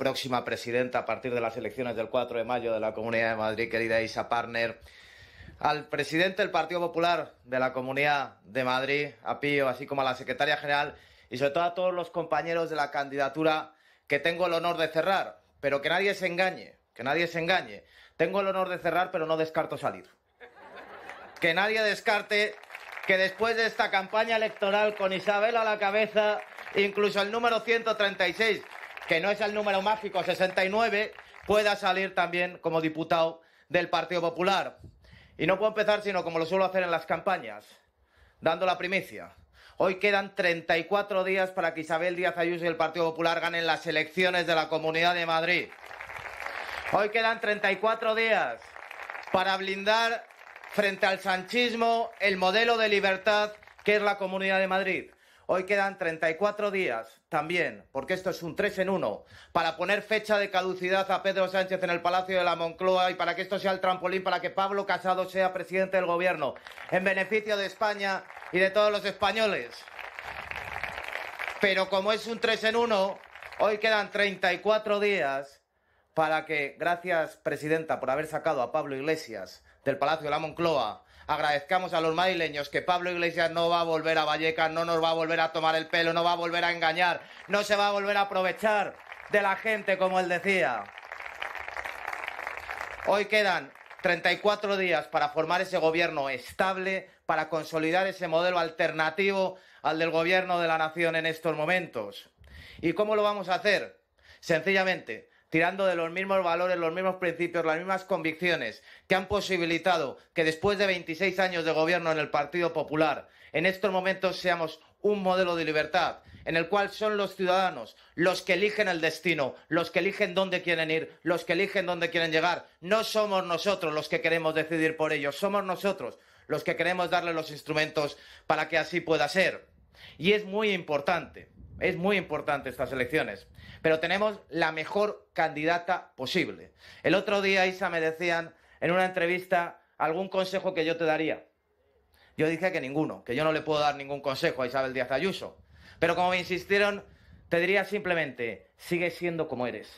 próxima presidenta a partir de las elecciones del 4 de mayo de la Comunidad de Madrid, querida Isa Partner, al presidente del Partido Popular de la Comunidad de Madrid, a Pío, así como a la secretaria general y sobre todo a todos los compañeros de la candidatura que tengo el honor de cerrar, pero que nadie se engañe, que nadie se engañe. Tengo el honor de cerrar, pero no descarto salir. Que nadie descarte que después de esta campaña electoral con Isabel a la cabeza, incluso el número 136 que no es el número mágico 69, pueda salir también como diputado del Partido Popular. Y no puedo empezar sino como lo suelo hacer en las campañas, dando la primicia. Hoy quedan 34 días para que Isabel Díaz Ayuso y el Partido Popular ganen las elecciones de la Comunidad de Madrid. Hoy quedan 34 días para blindar frente al sanchismo el modelo de libertad que es la Comunidad de Madrid. Hoy quedan 34 días también, porque esto es un 3 en 1, para poner fecha de caducidad a Pedro Sánchez en el Palacio de la Moncloa y para que esto sea el trampolín para que Pablo Casado sea presidente del Gobierno, en beneficio de España y de todos los españoles. Pero como es un 3 en 1, hoy quedan 34 días para que, gracias Presidenta por haber sacado a Pablo Iglesias del Palacio de la Moncloa, agradezcamos a los madrileños que Pablo Iglesias no va a volver a Vallecas, no nos va a volver a tomar el pelo, no va a volver a engañar, no se va a volver a aprovechar de la gente, como él decía. Hoy quedan 34 días para formar ese gobierno estable, para consolidar ese modelo alternativo al del gobierno de la nación en estos momentos. ¿Y cómo lo vamos a hacer? Sencillamente, tirando de los mismos valores, los mismos principios, las mismas convicciones que han posibilitado que después de 26 años de gobierno en el Partido Popular, en estos momentos seamos un modelo de libertad en el cual son los ciudadanos los que eligen el destino, los que eligen dónde quieren ir, los que eligen dónde quieren llegar. No somos nosotros los que queremos decidir por ellos, somos nosotros los que queremos darle los instrumentos para que así pueda ser. Y es muy importante es muy importante estas elecciones. Pero tenemos la mejor candidata posible. El otro día, Isa, me decían en una entrevista algún consejo que yo te daría. Yo dije que ninguno, que yo no le puedo dar ningún consejo a Isabel Díaz Ayuso. Pero como me insistieron, te diría simplemente, sigue siendo como eres.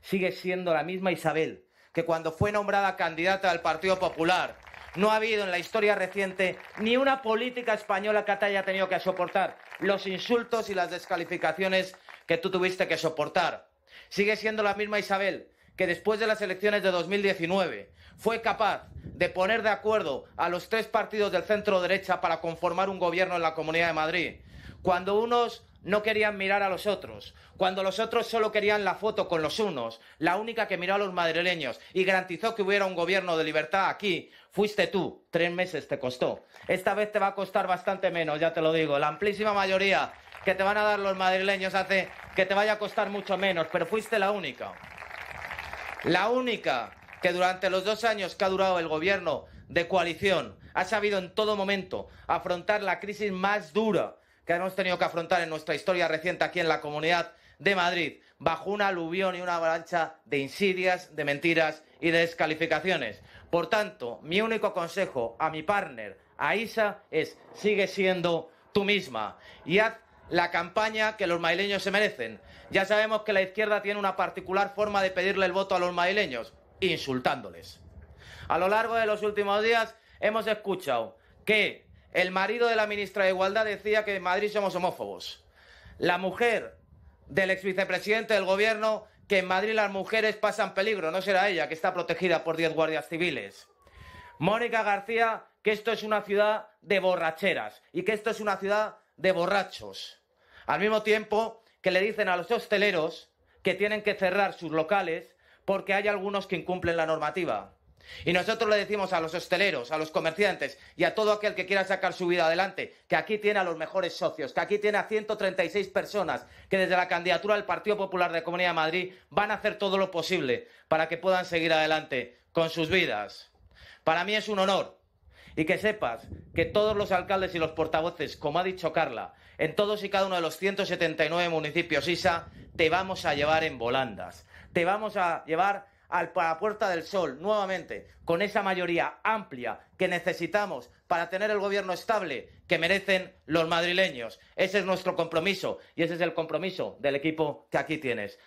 Sigue siendo la misma Isabel que cuando fue nombrada candidata al Partido Popular no ha habido en la historia reciente ni una política española que te haya tenido que soportar los insultos y las descalificaciones que tú tuviste que soportar. Sigue siendo la misma Isabel que después de las elecciones de 2019 fue capaz de poner de acuerdo a los tres partidos del centro derecha para conformar un gobierno en la Comunidad de Madrid, cuando unos no querían mirar a los otros, cuando los otros solo querían la foto con los unos, la única que miró a los madrileños y garantizó que hubiera un gobierno de libertad aquí, fuiste tú. Tres meses te costó. Esta vez te va a costar bastante menos, ya te lo digo. La amplísima mayoría que te van a dar los madrileños hace que te vaya a costar mucho menos, pero fuiste la única. La única que durante los dos años que ha durado el gobierno de coalición ha sabido en todo momento afrontar la crisis más dura que hemos tenido que afrontar en nuestra historia reciente aquí en la Comunidad de Madrid, bajo una aluvión y una avalancha de insidias, de mentiras y de descalificaciones. Por tanto, mi único consejo a mi partner, a Isa, es sigue siendo tú misma y haz la campaña que los maileños se merecen. Ya sabemos que la izquierda tiene una particular forma de pedirle el voto a los maileños, insultándoles. A lo largo de los últimos días hemos escuchado que el marido de la ministra de Igualdad decía que en Madrid somos homófobos. La mujer del ex vicepresidente del gobierno que en Madrid las mujeres pasan peligro, no será ella, que está protegida por diez guardias civiles. Mónica García, que esto es una ciudad de borracheras y que esto es una ciudad de borrachos. Al mismo tiempo que le dicen a los hosteleros que tienen que cerrar sus locales porque hay algunos que incumplen la normativa. Y nosotros le decimos a los hosteleros, a los comerciantes y a todo aquel que quiera sacar su vida adelante, que aquí tiene a los mejores socios, que aquí tiene a 136 personas que desde la candidatura del Partido Popular de Comunidad de Madrid van a hacer todo lo posible para que puedan seguir adelante con sus vidas. Para mí es un honor y que sepas que todos los alcaldes y los portavoces, como ha dicho Carla, en todos y cada uno de los 179 municipios ISA, te vamos a llevar en volandas. Te vamos a llevar al, la Puerta del Sol nuevamente con esa mayoría amplia que necesitamos para tener el gobierno estable que merecen los madrileños. Ese es nuestro compromiso y ese es el compromiso del equipo que aquí tienes.